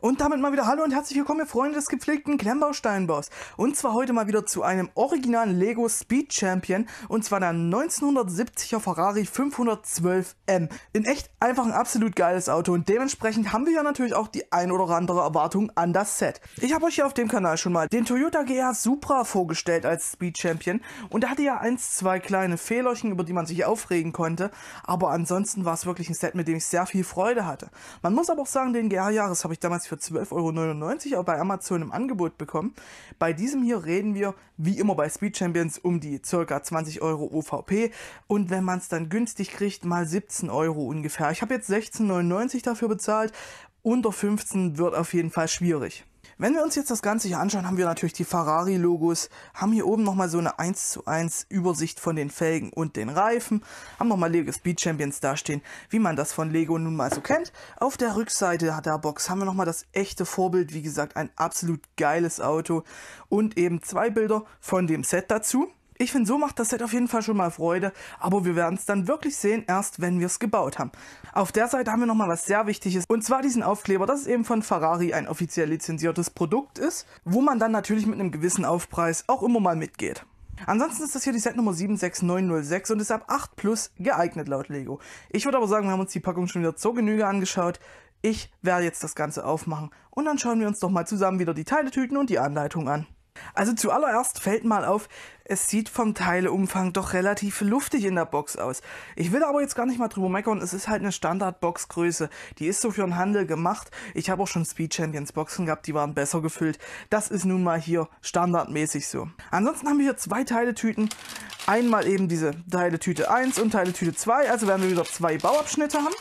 Und damit mal wieder Hallo und herzlich willkommen, ihr Freunde des gepflegten Klemmbausteinbaus. Und zwar heute mal wieder zu einem originalen Lego Speed Champion. Und zwar der 1970er Ferrari 512M. In echt einfach ein absolut geiles Auto. Und dementsprechend haben wir ja natürlich auch die ein oder andere Erwartung an das Set. Ich habe euch hier auf dem Kanal schon mal den Toyota GR Supra vorgestellt als Speed Champion. Und er hatte ja ein, zwei kleine Fehlerchen, über die man sich aufregen konnte. Aber ansonsten war es wirklich ein Set, mit dem ich sehr viel Freude hatte. Man muss aber auch sagen, den GR-Jahres habe ich damals für 12,99 Euro auch bei Amazon im Angebot bekommen. Bei diesem hier reden wir, wie immer bei Speed Champions, um die ca. 20 Euro OVP und wenn man es dann günstig kriegt, mal 17 Euro ungefähr. Ich habe jetzt 16,99 Euro dafür bezahlt. Unter 15 wird auf jeden Fall schwierig. Wenn wir uns jetzt das Ganze hier anschauen, haben wir natürlich die Ferrari-Logos, haben hier oben nochmal so eine 1 zu 1 Übersicht von den Felgen und den Reifen, haben nochmal Lego Speed Champions dastehen, wie man das von Lego nun mal so kennt. Auf der Rückseite der Box haben wir nochmal das echte Vorbild, wie gesagt, ein absolut geiles Auto und eben zwei Bilder von dem Set dazu. Ich finde, so macht das Set auf jeden Fall schon mal Freude, aber wir werden es dann wirklich sehen, erst wenn wir es gebaut haben. Auf der Seite haben wir nochmal was sehr Wichtiges, und zwar diesen Aufkleber, dass es eben von Ferrari ein offiziell lizenziertes Produkt ist, wo man dann natürlich mit einem gewissen Aufpreis auch immer mal mitgeht. Ansonsten ist das hier die Set Nummer 76906 und ist ab 8 plus geeignet laut Lego. Ich würde aber sagen, wir haben uns die Packung schon wieder zur Genüge angeschaut. Ich werde jetzt das Ganze aufmachen und dann schauen wir uns doch mal zusammen wieder die Teiletüten und die Anleitung an. Also zuallererst fällt mal auf, es sieht vom Teileumfang doch relativ luftig in der Box aus. Ich will aber jetzt gar nicht mal drüber meckern, es ist halt eine Standard-Boxgröße. Die ist so für den Handel gemacht. Ich habe auch schon Speed Champions Boxen gehabt, die waren besser gefüllt. Das ist nun mal hier standardmäßig so. Ansonsten haben wir hier zwei Teiletüten. Einmal eben diese Teiletüte 1 und Teiletüte 2, also werden wir wieder zwei Bauabschnitte haben.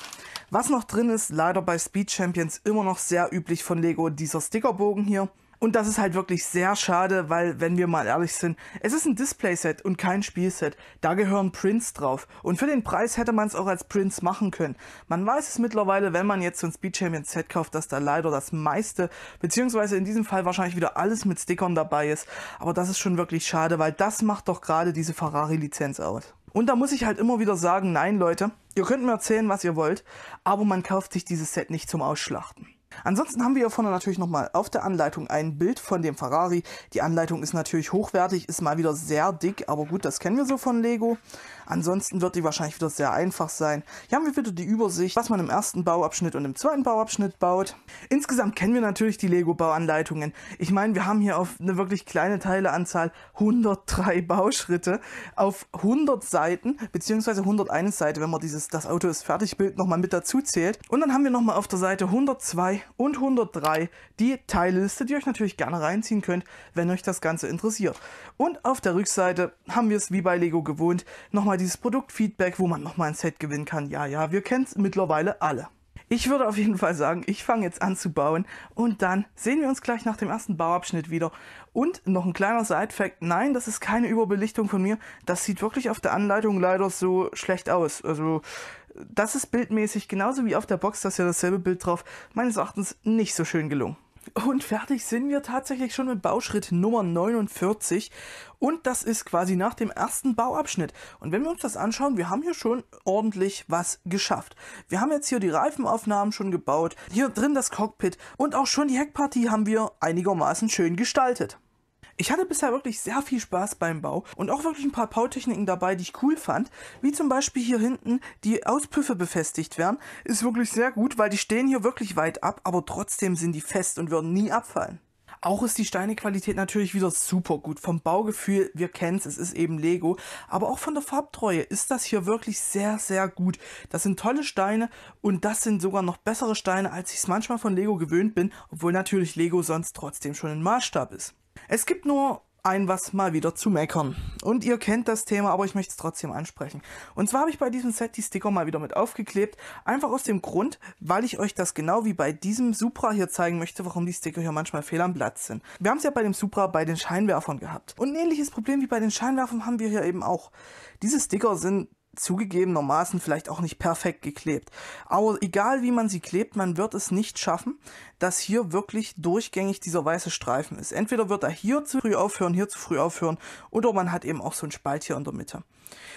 Was noch drin ist, leider bei Speed Champions immer noch sehr üblich von Lego, dieser Stickerbogen hier. Und das ist halt wirklich sehr schade, weil, wenn wir mal ehrlich sind, es ist ein Displayset und kein Spielset. Da gehören Prints drauf. Und für den Preis hätte man es auch als Prints machen können. Man weiß es mittlerweile, wenn man jetzt so ein Speed Champion Set kauft, dass da leider das meiste, beziehungsweise in diesem Fall wahrscheinlich wieder alles mit Stickern dabei ist. Aber das ist schon wirklich schade, weil das macht doch gerade diese Ferrari-Lizenz aus. Und da muss ich halt immer wieder sagen, nein Leute, ihr könnt mir erzählen, was ihr wollt, aber man kauft sich dieses Set nicht zum Ausschlachten. Ansonsten haben wir hier vorne natürlich nochmal auf der Anleitung ein Bild von dem Ferrari. Die Anleitung ist natürlich hochwertig, ist mal wieder sehr dick, aber gut, das kennen wir so von Lego. Ansonsten wird die wahrscheinlich wieder sehr einfach sein. Hier haben wir wieder die Übersicht, was man im ersten Bauabschnitt und im zweiten Bauabschnitt baut. Insgesamt kennen wir natürlich die Lego-Bauanleitungen. Ich meine, wir haben hier auf eine wirklich kleine Teileanzahl 103 Bauschritte auf 100 Seiten, beziehungsweise 101 Seite, wenn man dieses Das Auto ist fertig Bild nochmal mit dazu zählt. Und dann haben wir nochmal auf der Seite 102 und 103 die Teilliste, die ihr euch natürlich gerne reinziehen könnt, wenn euch das Ganze interessiert. Und auf der Rückseite haben wir es wie bei Lego gewohnt, nochmal dieses Produktfeedback, wo man nochmal ein Set gewinnen kann. Ja, ja, wir kennen es mittlerweile alle. Ich würde auf jeden Fall sagen, ich fange jetzt an zu bauen und dann sehen wir uns gleich nach dem ersten Bauabschnitt wieder. Und noch ein kleiner Side-Fact, nein, das ist keine Überbelichtung von mir, das sieht wirklich auf der Anleitung leider so schlecht aus. Also das ist bildmäßig genauso wie auf der Box, das ist ja dasselbe Bild drauf, meines Erachtens nicht so schön gelungen. Und fertig sind wir tatsächlich schon mit Bauschritt Nummer 49. Und das ist quasi nach dem ersten Bauabschnitt. Und wenn wir uns das anschauen, wir haben hier schon ordentlich was geschafft. Wir haben jetzt hier die Reifenaufnahmen schon gebaut, hier drin das Cockpit und auch schon die Heckpartie haben wir einigermaßen schön gestaltet. Ich hatte bisher wirklich sehr viel Spaß beim Bau und auch wirklich ein paar Bautechniken dabei, die ich cool fand, wie zum Beispiel hier hinten die Auspüffe befestigt werden, ist wirklich sehr gut, weil die stehen hier wirklich weit ab, aber trotzdem sind die fest und würden nie abfallen. Auch ist die Steinequalität natürlich wieder super gut. Vom Baugefühl, wir kennen's, es ist eben Lego. Aber auch von der Farbtreue ist das hier wirklich sehr, sehr gut. Das sind tolle Steine und das sind sogar noch bessere Steine, als ich es manchmal von Lego gewöhnt bin, obwohl natürlich Lego sonst trotzdem schon ein Maßstab ist. Es gibt nur ein was mal wieder zu meckern. Und ihr kennt das Thema, aber ich möchte es trotzdem ansprechen. Und zwar habe ich bei diesem Set die Sticker mal wieder mit aufgeklebt. Einfach aus dem Grund, weil ich euch das genau wie bei diesem Supra hier zeigen möchte, warum die Sticker hier manchmal fehl am Platz sind. Wir haben es ja bei dem Supra bei den Scheinwerfern gehabt. Und ein ähnliches Problem wie bei den Scheinwerfern haben wir hier eben auch. Diese Sticker sind zugegebenermaßen vielleicht auch nicht perfekt geklebt. Aber egal wie man sie klebt, man wird es nicht schaffen, dass hier wirklich durchgängig dieser weiße Streifen ist. Entweder wird er hier zu früh aufhören, hier zu früh aufhören oder man hat eben auch so einen Spalt hier in der Mitte.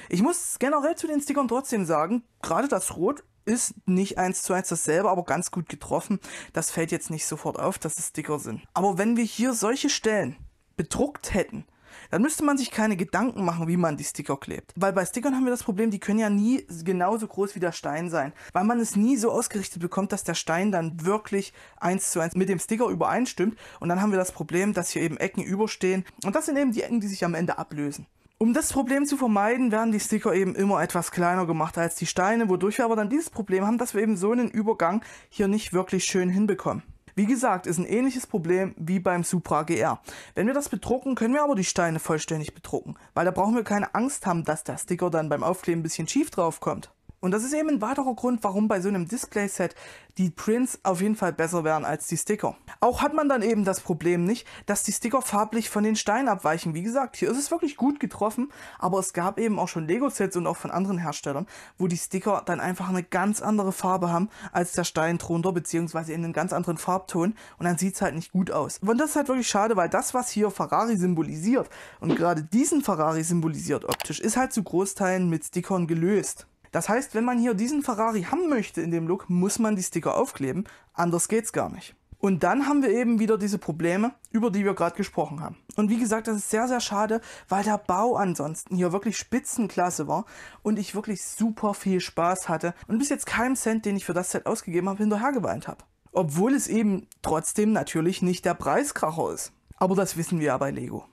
Ich muss generell zu den Stickern trotzdem sagen, gerade das Rot ist nicht eins zu eins dasselbe, aber ganz gut getroffen. Das fällt jetzt nicht sofort auf, dass es Sticker sind. Aber wenn wir hier solche Stellen bedruckt hätten, dann müsste man sich keine Gedanken machen, wie man die Sticker klebt. Weil bei Stickern haben wir das Problem, die können ja nie genauso groß wie der Stein sein. Weil man es nie so ausgerichtet bekommt, dass der Stein dann wirklich eins zu eins mit dem Sticker übereinstimmt. Und dann haben wir das Problem, dass hier eben Ecken überstehen. Und das sind eben die Ecken, die sich am Ende ablösen. Um das Problem zu vermeiden, werden die Sticker eben immer etwas kleiner gemacht als die Steine, wodurch wir aber dann dieses Problem haben, dass wir eben so einen Übergang hier nicht wirklich schön hinbekommen. Wie gesagt, ist ein ähnliches Problem wie beim Supra GR. Wenn wir das bedrucken, können wir aber die Steine vollständig bedrucken, weil da brauchen wir keine Angst haben, dass der Sticker dann beim Aufkleben ein bisschen schief drauf kommt. Und das ist eben ein weiterer Grund, warum bei so einem Displayset die Prints auf jeden Fall besser wären als die Sticker. Auch hat man dann eben das Problem nicht, dass die Sticker farblich von den Steinen abweichen. Wie gesagt, hier ist es wirklich gut getroffen, aber es gab eben auch schon Lego-Sets und auch von anderen Herstellern, wo die Sticker dann einfach eine ganz andere Farbe haben als der Stein drunter, beziehungsweise in einem ganz anderen Farbton und dann sieht es halt nicht gut aus. Und das ist halt wirklich schade, weil das, was hier Ferrari symbolisiert und gerade diesen Ferrari symbolisiert optisch, ist halt zu Großteilen mit Stickern gelöst. Das heißt, wenn man hier diesen Ferrari haben möchte in dem Look, muss man die Sticker aufkleben, anders geht's gar nicht. Und dann haben wir eben wieder diese Probleme, über die wir gerade gesprochen haben. Und wie gesagt, das ist sehr, sehr schade, weil der Bau ansonsten hier wirklich Spitzenklasse war und ich wirklich super viel Spaß hatte und bis jetzt keinen Cent, den ich für das Set ausgegeben habe, hinterhergeweint habe. Obwohl es eben trotzdem natürlich nicht der Preiskracher ist. Aber das wissen wir ja bei Lego.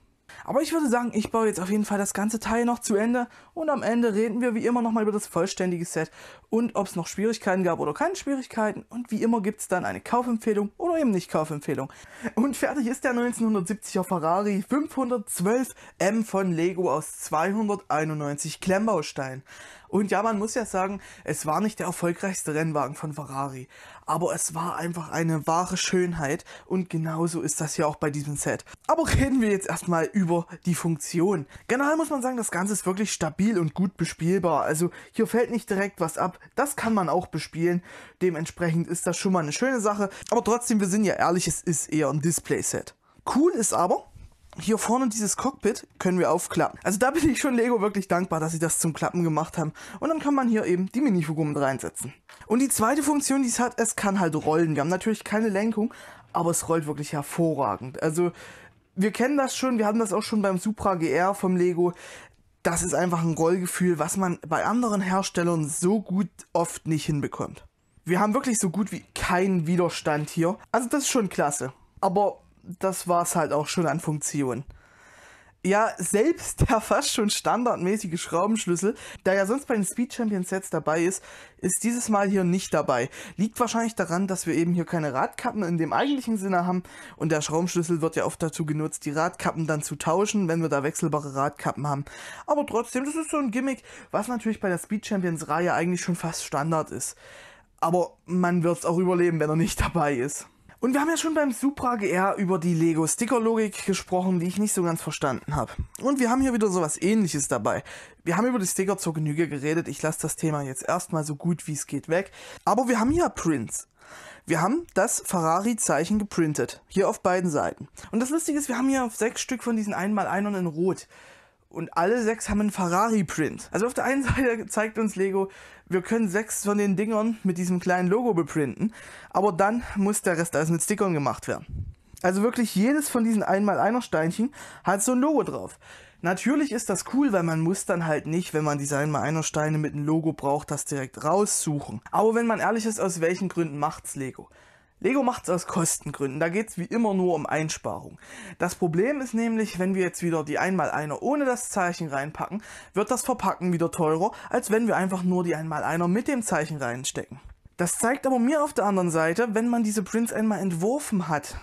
Aber ich würde sagen, ich baue jetzt auf jeden Fall das ganze Teil noch zu Ende und am Ende reden wir wie immer nochmal über das vollständige Set und ob es noch Schwierigkeiten gab oder keine Schwierigkeiten und wie immer gibt es dann eine Kaufempfehlung oder eben nicht Kaufempfehlung. Und fertig ist der 1970er Ferrari 512M von Lego aus 291 Klemmbausteinen. Und ja, man muss ja sagen, es war nicht der erfolgreichste Rennwagen von Ferrari, aber es war einfach eine wahre Schönheit und genauso ist das ja auch bei diesem Set. Aber reden wir jetzt erstmal über die Funktion. Generell muss man sagen, das Ganze ist wirklich stabil und gut bespielbar, also hier fällt nicht direkt was ab, das kann man auch bespielen, dementsprechend ist das schon mal eine schöne Sache, aber trotzdem, wir sind ja ehrlich, es ist eher ein Display-Set. Cool ist aber, hier vorne dieses Cockpit können wir aufklappen. Also da bin ich schon Lego wirklich dankbar, dass sie das zum Klappen gemacht haben. Und dann kann man hier eben die Minifigur mit reinsetzen. Und die zweite Funktion, die es hat, es kann halt rollen. Wir haben natürlich keine Lenkung, aber es rollt wirklich hervorragend. Also wir kennen das schon, wir hatten das auch schon beim Supra GR vom Lego. Das ist einfach ein Rollgefühl, was man bei anderen Herstellern so gut oft nicht hinbekommt. Wir haben wirklich so gut wie keinen Widerstand hier. Also das ist schon klasse. Aber das war es halt auch schon an Funktion. Ja, selbst der fast schon standardmäßige Schraubenschlüssel, der ja sonst bei den Speed Champions Sets dabei ist, ist dieses Mal hier nicht dabei. Liegt wahrscheinlich daran, dass wir eben hier keine Radkappen in dem eigentlichen Sinne haben und der Schraubenschlüssel wird ja oft dazu genutzt, die Radkappen dann zu tauschen, wenn wir da wechselbare Radkappen haben. Aber trotzdem, das ist so ein Gimmick, was natürlich bei der Speed Champions Reihe eigentlich schon fast Standard ist. Aber man wird es auch überleben, wenn er nicht dabei ist. Und wir haben ja schon beim Supra GR über die Lego-Sticker-Logik gesprochen, die ich nicht so ganz verstanden habe. Und wir haben hier wieder sowas ähnliches dabei. Wir haben über die Sticker zur Genüge geredet. Ich lasse das Thema jetzt erstmal so gut wie es geht weg. Aber wir haben hier Prints. Wir haben das Ferrari-Zeichen geprintet. Hier auf beiden Seiten. Und das Lustige ist, wir haben hier sechs Stück von diesen einmal einern in Rot und alle sechs haben einen Ferrari-Print. Also auf der einen Seite zeigt uns Lego, wir können sechs von den Dingern mit diesem kleinen Logo beprinten, aber dann muss der Rest alles mit Stickern gemacht werden. Also wirklich jedes von diesen einmal einer Steinchen hat so ein Logo drauf. Natürlich ist das cool, weil man muss dann halt nicht, wenn man diese einmal einer Steine mit einem Logo braucht, das direkt raussuchen. Aber wenn man ehrlich ist, aus welchen Gründen macht's Lego? Lego macht es aus Kostengründen. Da geht es wie immer nur um Einsparung. Das Problem ist nämlich, wenn wir jetzt wieder die einmal einer ohne das Zeichen reinpacken, wird das Verpacken wieder teurer, als wenn wir einfach nur die einmal einer mit dem Zeichen reinstecken. Das zeigt aber mir auf der anderen Seite, wenn man diese Prints einmal entworfen hat,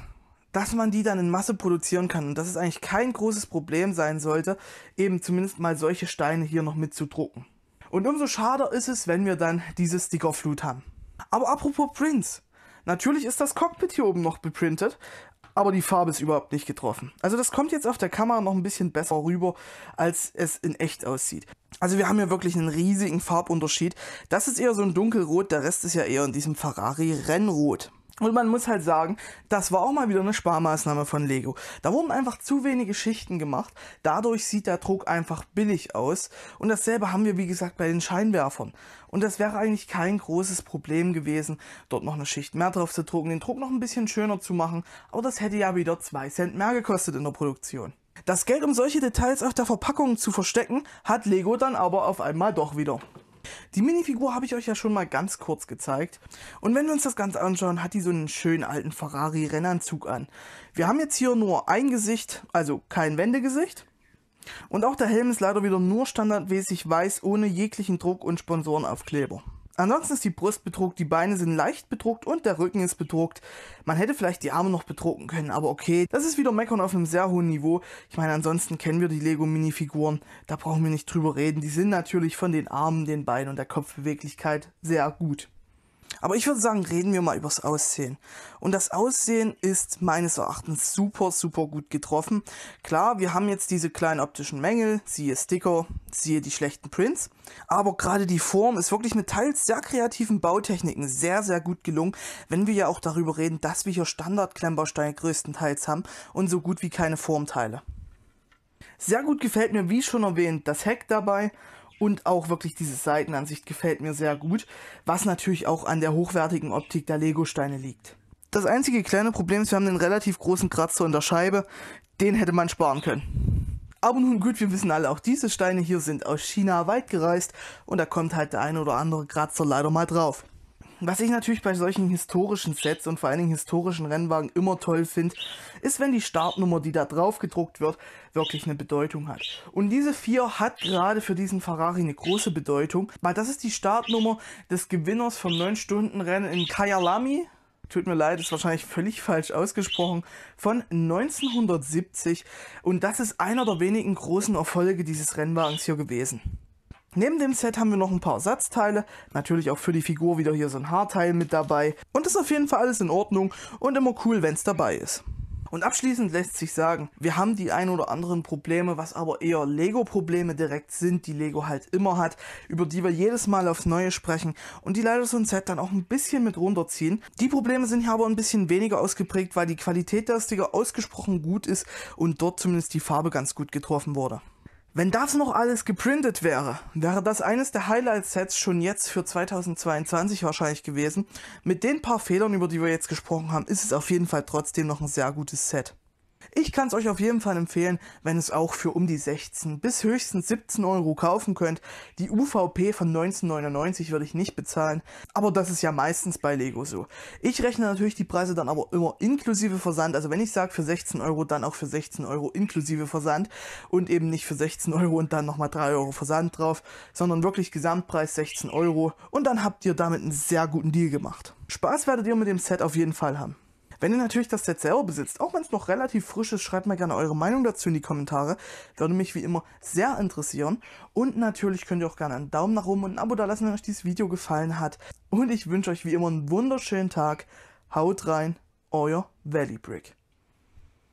dass man die dann in Masse produzieren kann und dass es eigentlich kein großes Problem sein sollte, eben zumindest mal solche Steine hier noch mitzudrucken. Und umso schade ist es, wenn wir dann diese Stickerflut haben. Aber apropos Prints, Natürlich ist das Cockpit hier oben noch beprintet, aber die Farbe ist überhaupt nicht getroffen. Also das kommt jetzt auf der Kamera noch ein bisschen besser rüber, als es in echt aussieht. Also wir haben hier wirklich einen riesigen Farbunterschied. Das ist eher so ein dunkelrot, der Rest ist ja eher in diesem Ferrari-Rennrot. Und man muss halt sagen, das war auch mal wieder eine Sparmaßnahme von Lego. Da wurden einfach zu wenige Schichten gemacht. Dadurch sieht der Druck einfach billig aus. Und dasselbe haben wir, wie gesagt, bei den Scheinwerfern. Und das wäre eigentlich kein großes Problem gewesen, dort noch eine Schicht mehr drauf zu drucken, den Druck noch ein bisschen schöner zu machen. Aber das hätte ja wieder zwei Cent mehr gekostet in der Produktion. Das Geld, um solche Details auf der Verpackung zu verstecken, hat Lego dann aber auf einmal doch wieder. Die Minifigur habe ich euch ja schon mal ganz kurz gezeigt. Und wenn wir uns das Ganze anschauen, hat die so einen schönen alten Ferrari-Rennanzug an. Wir haben jetzt hier nur ein Gesicht, also kein Wendegesicht. Und auch der Helm ist leider wieder nur standardmäßig weiß, ohne jeglichen Druck und Sponsorenaufkleber. Ansonsten ist die Brust bedruckt, die Beine sind leicht bedruckt und der Rücken ist bedruckt. Man hätte vielleicht die Arme noch bedrucken können, aber okay, das ist wieder Meckern auf einem sehr hohen Niveau. Ich meine, ansonsten kennen wir die Lego-Minifiguren, da brauchen wir nicht drüber reden. Die sind natürlich von den Armen, den Beinen und der Kopfbeweglichkeit sehr gut. Aber ich würde sagen, reden wir mal übers Aussehen. Und das Aussehen ist meines Erachtens super, super gut getroffen. Klar, wir haben jetzt diese kleinen optischen Mängel, siehe Sticker, siehe die schlechten Prints. Aber gerade die Form ist wirklich mit teils sehr kreativen Bautechniken sehr, sehr gut gelungen, wenn wir ja auch darüber reden, dass wir hier Standardklemmbausteine größtenteils haben und so gut wie keine Formteile. Sehr gut gefällt mir, wie schon erwähnt, das Heck dabei und auch wirklich diese Seitenansicht gefällt mir sehr gut, was natürlich auch an der hochwertigen Optik der Lego-Steine liegt. Das einzige kleine Problem ist, wir haben einen relativ großen Kratzer in der Scheibe, den hätte man sparen können. Aber nun gut, wir wissen alle, auch diese Steine hier sind aus China weit gereist und da kommt halt der eine oder andere Kratzer leider mal drauf. Was ich natürlich bei solchen historischen Sets und vor allen Dingen historischen Rennwagen immer toll finde, ist, wenn die Startnummer, die da drauf gedruckt wird, wirklich eine Bedeutung hat. Und diese 4 hat gerade für diesen Ferrari eine große Bedeutung, weil das ist die Startnummer des Gewinners vom 9-Stunden-Rennen in Kyalami, tut mir leid, ist wahrscheinlich völlig falsch ausgesprochen, von 1970. Und das ist einer der wenigen großen Erfolge dieses Rennwagens hier gewesen. Neben dem Set haben wir noch ein paar Ersatzteile, natürlich auch für die Figur wieder hier so ein Haarteil mit dabei und ist auf jeden Fall alles in Ordnung und immer cool, wenn es dabei ist. Und abschließend lässt sich sagen, wir haben die ein oder anderen Probleme, was aber eher Lego-Probleme direkt sind, die Lego halt immer hat, über die wir jedes Mal aufs Neue sprechen und die leider so ein Set dann auch ein bisschen mit runterziehen. Die Probleme sind hier aber ein bisschen weniger ausgeprägt, weil die Qualität der Sticker ausgesprochen gut ist und dort zumindest die Farbe ganz gut getroffen wurde. Wenn das noch alles geprintet wäre, wäre das eines der Highlight-Sets schon jetzt für 2022 wahrscheinlich gewesen. Mit den paar Fehlern, über die wir jetzt gesprochen haben, ist es auf jeden Fall trotzdem noch ein sehr gutes Set. Ich kann es euch auf jeden Fall empfehlen, wenn es auch für um die 16 bis höchstens 17 Euro kaufen könnt. Die UVP von 1999 würde ich nicht bezahlen, aber das ist ja meistens bei Lego so. Ich rechne natürlich die Preise dann aber immer inklusive Versand, also wenn ich sage für 16 Euro, dann auch für 16 Euro inklusive Versand und eben nicht für 16 Euro und dann nochmal 3 Euro Versand drauf, sondern wirklich Gesamtpreis 16 Euro und dann habt ihr damit einen sehr guten Deal gemacht. Spaß werdet ihr mit dem Set auf jeden Fall haben. Wenn ihr natürlich das Set selber besitzt, auch wenn es noch relativ frisch ist, schreibt mir gerne eure Meinung dazu in die Kommentare. Würde mich wie immer sehr interessieren. Und natürlich könnt ihr auch gerne einen Daumen nach oben und ein Abo da lassen, wenn euch dieses Video gefallen hat. Und ich wünsche euch wie immer einen wunderschönen Tag. Haut rein, euer Valley Brick.